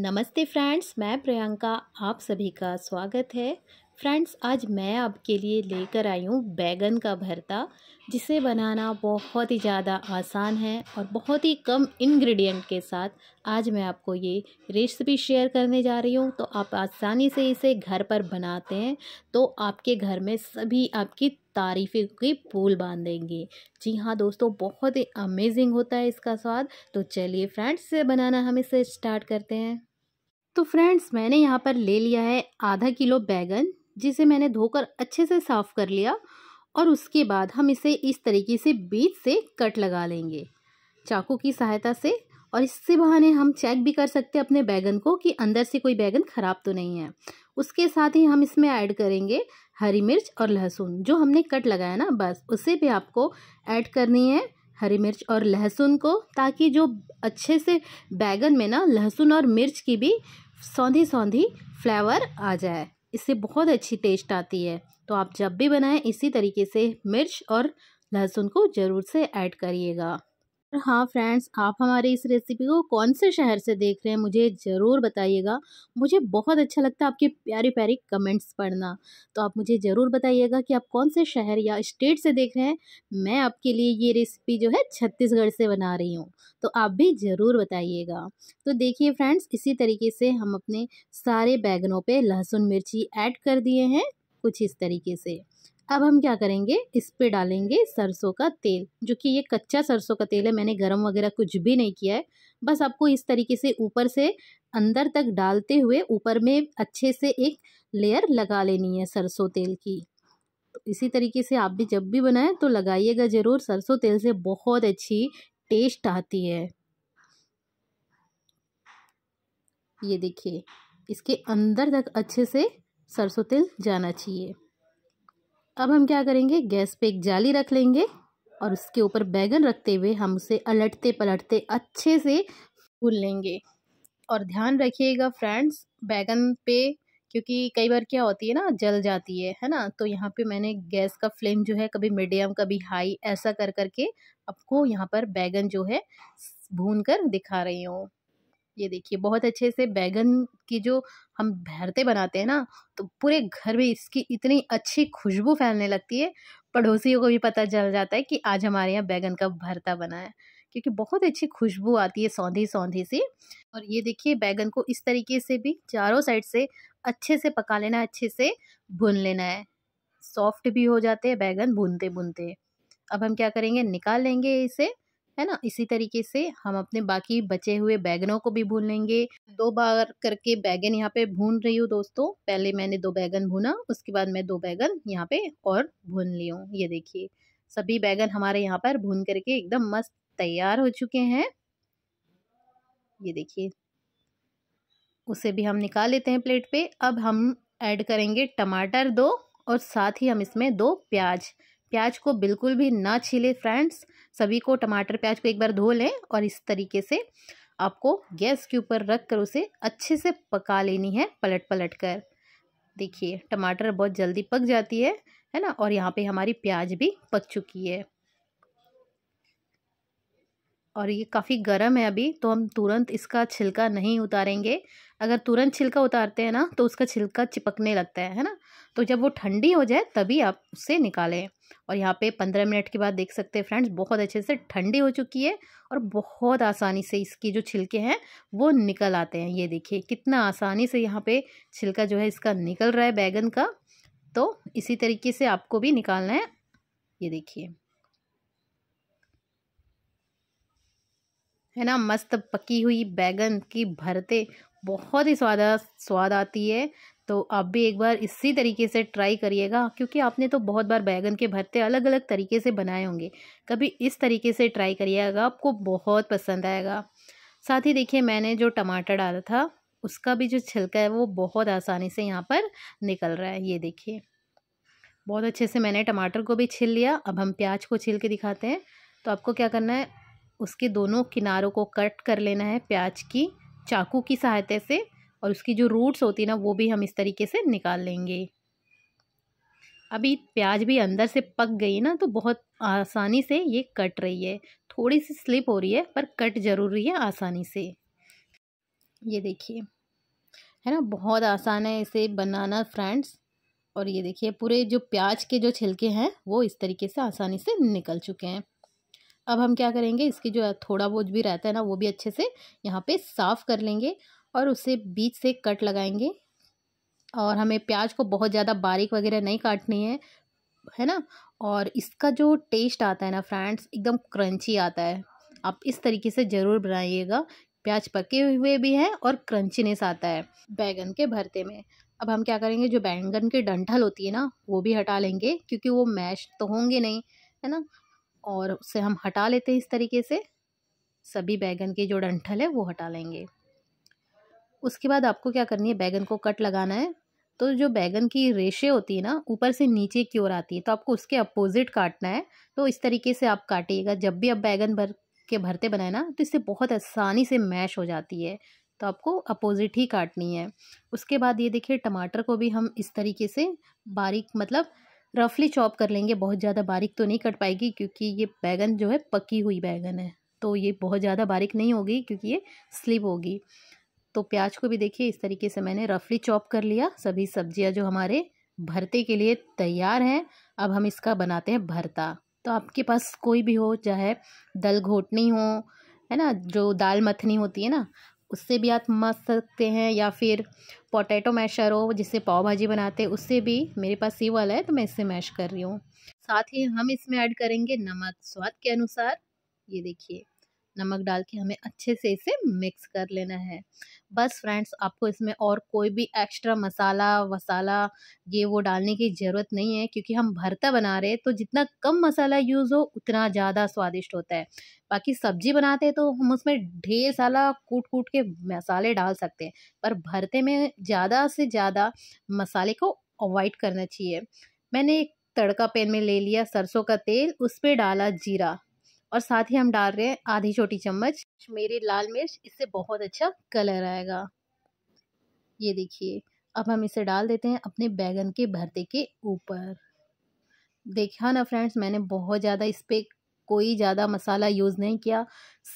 नमस्ते फ्रेंड्स मैं प्रियंका आप सभी का स्वागत है फ्रेंड्स आज मैं आपके लिए लेकर आई हूँ बैगन का भरता जिसे बनाना बहुत ही ज़्यादा आसान है और बहुत ही कम इंग्रेडिएंट के साथ आज मैं आपको ये रेसिपी शेयर करने जा रही हूँ तो आप आसानी से इसे घर पर बनाते हैं तो आपके घर में सभी आपकी तारीफ़ की पूल बांध देंगे जी हाँ दोस्तों बहुत ही अमेजिंग होता है इसका स्वाद तो चलिए फ्रेंड्स से बनाना हम इसे स्टार्ट करते हैं तो फ्रेंड्स मैंने यहाँ पर ले लिया है आधा किलो बैगन जिसे मैंने धोकर अच्छे से साफ़ कर लिया और उसके बाद हम इसे इस तरीके से बीच से कट लगा लेंगे चाकू की सहायता से और इससे बहाने हम चेक भी कर सकते हैं अपने बैगन को कि अंदर से कोई बैगन ख़राब तो नहीं है उसके साथ ही हम इसमें ऐड करेंगे हरी मिर्च और लहसुन जो हमने कट लगाया ना बस उसे भी आपको ऐड करनी है हरी मिर्च और लहसुन को ताकि जो अच्छे से बैगन में ना लहसुन और मिर्च की भी सौंधी सौंधी फ्लेवर आ जाए इससे बहुत अच्छी टेस्ट आती है तो आप जब भी बनाएं इसी तरीके से मिर्च और लहसुन को ज़रूर से ऐड करिएगा हाँ फ्रेंड्स आप हमारे इस रेसिपी को कौन से शहर से देख रहे हैं मुझे ज़रूर बताइएगा मुझे बहुत अच्छा लगता है आपके प्यारे प्यारे कमेंट्स पढ़ना तो आप मुझे ज़रूर बताइएगा कि आप कौन से शहर या स्टेट से देख रहे हैं मैं आपके लिए ये रेसिपी जो है छत्तीसगढ़ से बना रही हूँ तो आप भी ज़रूर बताइएगा तो देखिए फ्रेंड्स इसी तरीके से हम अपने सारे बैगनों पर लहसुन मिर्ची ऐड कर दिए हैं कुछ इस तरीके से अब हम क्या करेंगे इस पे डालेंगे सरसों का तेल जो कि ये कच्चा सरसों का तेल है मैंने गरम वगैरह कुछ भी नहीं किया है बस आपको इस तरीके से ऊपर से अंदर तक डालते हुए ऊपर में अच्छे से एक लेयर लगा लेनी है सरसों तेल की तो इसी तरीके से आप भी जब भी बनाएं तो लगाइएगा ज़रूर सरसों तेल से बहुत अच्छी टेस्ट आती है ये देखिए इसके अंदर तक अच्छे से सरसों तेल जाना चाहिए अब हम क्या करेंगे गैस पे एक जाली रख लेंगे और उसके ऊपर बैगन रखते हुए हम उसे अलटते पलटते अच्छे से भून लेंगे और ध्यान रखिएगा फ्रेंड्स बैगन पे क्योंकि कई बार क्या होती है ना जल जाती है है ना तो यहाँ पे मैंने गैस का फ्लेम जो है कभी मीडियम कभी हाई ऐसा कर करके आपको यहाँ पर बैगन जो है भून कर दिखा रही हूँ ये देखिए बहुत अच्छे से बैगन की जो हम भरते बनाते हैं ना तो पूरे घर में इसकी इतनी अच्छी खुशबू फैलने लगती है पड़ोसियों को भी पता चल जाता है कि आज हमारे यहाँ बैगन का भरता बना है क्योंकि बहुत अच्छी खुशबू आती है सौंधी सौंधी सी और ये देखिए बैगन को इस तरीके से भी चारों साइड से अच्छे से पका लेना अच्छे से भून लेना है सॉफ्ट भी हो जाते हैं बैगन भूनते भूनते अब हम क्या करेंगे निकाल लेंगे इसे है ना इसी तरीके से हम अपने बाकी बचे हुए बैगनों को भी भून लेंगे हम्म। दो बार करके बैगन यहाँ पे भून रही हूँ दोस्तों पहले मैंने दो बैगन भूना उसके बाद मैं दो बैगन यहाँ पे और भून ली हूँ ये देखिए सभी बैगन हमारे यहाँ पर भून करके एकदम मस्त तैयार हो चुके हैं ये देखिए उसे भी हम निकाल लेते हैं प्लेट पे अब हम ऐड करेंगे टमाटर दो और साथ ही हम इसमें दो प्याज प्याज को बिल्कुल भी ना छीले फ्रेंड्स सभी को टमाटर प्याज को एक बार धो लें और इस तरीके से आपको गैस के ऊपर रख कर उसे अच्छे से पका लेनी है पलट पलट कर देखिए टमाटर बहुत जल्दी पक जाती है है ना और यहाँ पे हमारी प्याज भी पक चुकी है और ये काफ़ी गर्म है अभी तो हम तुरंत इसका छिलका नहीं उतारेंगे अगर तुरंत छिलका उतारते हैं ना तो उसका छिलका चिपकने लगता है है ना तो जब वो ठंडी हो जाए तभी आप उससे निकालें और यहाँ पे पंद्रह मिनट के बाद देख सकते हैं फ्रेंड्स बहुत अच्छे से ठंडी हो चुकी है और बहुत आसानी से इसकी जो छिलके हैं वो निकल आते हैं ये देखिए कितना आसानी से यहाँ पर छिलका जो है इसका निकल रहा है बैगन का तो इसी तरीके से आपको भी निकालना है ये देखिए है ना मस्त पकी हुई बैगन की भरते बहुत ही स्वाद स्वाद आती है तो आप भी एक बार इसी तरीके से ट्राई करिएगा क्योंकि आपने तो बहुत बार बैगन के भरते अलग अलग तरीके से बनाए होंगे कभी इस तरीके से ट्राई करिएगा आपको बहुत पसंद आएगा साथ ही देखिए मैंने जो टमाटर डाला था उसका भी जो छिलका है वो बहुत आसानी से यहाँ पर निकल रहा है ये देखिए बहुत अच्छे से मैंने टमाटर को भी छिल लिया अब हम प्याज को छिल के दिखाते हैं तो आपको क्या करना है उसके दोनों किनारों को कट कर लेना है प्याज की चाकू की सहायता से और उसकी जो रूट्स होती है ना वो भी हम इस तरीके से निकाल लेंगे अभी प्याज भी अंदर से पक गई ना तो बहुत आसानी से ये कट रही है थोड़ी सी स्लिप हो रही है पर कट जरूरी है आसानी से ये देखिए है ना बहुत आसान है इसे बनाना फ्रेंड्स और ये देखिए पूरे जो प्याज के जो छिलके हैं वो इस तरीके से आसानी से निकल चुके हैं अब हम क्या करेंगे इसकी जो थोड़ा बहुत भी रहता है ना वो भी अच्छे से यहाँ पे साफ़ कर लेंगे और उसे बीच से कट लगाएंगे और हमें प्याज को बहुत ज़्यादा बारीक वगैरह नहीं काटनी है है ना और इसका जो टेस्ट आता है ना फ्रेंड्स एकदम क्रंची आता है आप इस तरीके से ज़रूर बनाइएगा प्याज पके हुए भी हैं और क्रंचीनेस आता है बैंगन के भरते में अब हम क्या करेंगे जो बैंगन के डंठल होती है ना वो भी हटा लेंगे क्योंकि वो मैश तो होंगे नहीं है ना और उसे हम हटा लेते हैं इस तरीके से सभी बैगन के जो डंठल है वो हटा लेंगे उसके बाद आपको क्या करनी है बैगन को कट लगाना है तो जो बैगन की रेशे होती है ना ऊपर से नीचे की ओर आती है तो आपको उसके अपोजिट काटना है तो इस तरीके से आप काटिएगा जब भी आप बैगन भर के भरते बनाए ना तो इससे बहुत आसानी से मैश हो जाती है तो आपको अपोजिट ही काटनी है उसके बाद ये देखिए टमाटर को भी हम इस तरीके से बारीक मतलब रफली चॉप कर लेंगे बहुत ज़्यादा बारीक तो नहीं कट पाएगी क्योंकि ये बैगन जो है पकी हुई बैगन है तो ये बहुत ज़्यादा बारीक नहीं होगी क्योंकि ये स्लिप होगी तो प्याज को भी देखिए इस तरीके से मैंने रफली चॉप कर लिया सभी सब्जियां जो हमारे भरते के लिए तैयार हैं अब हम इसका बनाते हैं भरता तो आपके पास कोई भी हो चाहे दल घोटनी हो है ना जो दाल मथनी होती है ना उससे भी आप मस सकते हैं या फिर पोटैटो मैशर हो जिससे पाव भाजी बनाते हैं उससे भी मेरे पास ये वाला है तो मैं इससे मैश कर रही हूँ साथ ही हम इसमें ऐड करेंगे नमक स्वाद के अनुसार ये देखिए नमक डाल के हमें अच्छे से इसे मिक्स कर लेना है बस फ्रेंड्स आपको इसमें और कोई भी एक्स्ट्रा मसाला वसाला ये वो डालने की ज़रूरत नहीं है क्योंकि हम भरता बना रहे हैं तो जितना कम मसाला यूज़ हो उतना ज़्यादा स्वादिष्ट होता है बाकी सब्जी बनाते हैं तो हम उसमें ढेर सारा कूट कूट के मसाले डाल सकते हैं पर भरते में ज़्यादा से ज़्यादा मसाले को अवॉइड करना चाहिए मैंने एक तड़का पैन में ले लिया सरसों का तेल उस पर डाला जीरा और साथ ही हम डाल रहे हैं आधी छोटी चम्मच मेरी लाल मिर्च इससे बहुत अच्छा कलर आएगा ये देखिए अब हम इसे डाल देते हैं अपने बैगन के भरते के ऊपर देखा ना फ्रेंड्स मैंने बहुत ज़्यादा इस पर कोई ज़्यादा मसाला यूज़ नहीं किया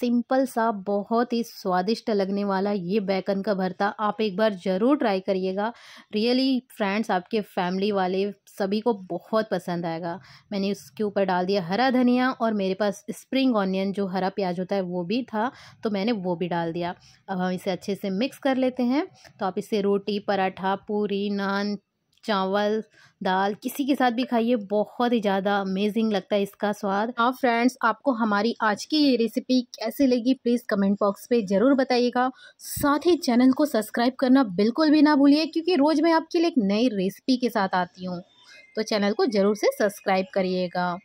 सिंपल सा बहुत ही स्वादिष्ट लगने वाला ये बैकन का भरता आप एक बार ज़रूर ट्राई करिएगा रियली फ्रेंड्स आपके फैमिली वाले सभी को बहुत पसंद आएगा मैंने उसके ऊपर डाल दिया हरा धनिया और मेरे पास स्प्रिंग ऑनियन जो हरा प्याज होता है वो भी था तो मैंने वो भी डाल दिया अब हम इसे अच्छे से मिक्स कर लेते हैं तो आप इसे रोटी पराठा पूरी नान चावल दाल किसी के साथ भी खाइए बहुत ही ज़्यादा अमेजिंग लगता है इसका स्वाद हाँ फ्रेंड्स आपको हमारी आज की ये रेसिपी कैसी लगी प्लीज़ कमेंट बॉक्स पे ज़रूर बताइएगा साथ ही चैनल को सब्सक्राइब करना बिल्कुल भी ना भूलिए क्योंकि रोज़ मैं आपके लिए एक नई रेसिपी के साथ आती हूँ तो चैनल को ज़रूर से सब्सक्राइब करिएगा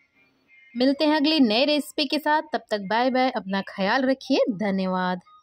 मिलते हैं अगली नई रेसिपी के साथ तब तक बाय बाय अपना ख्याल रखिए धन्यवाद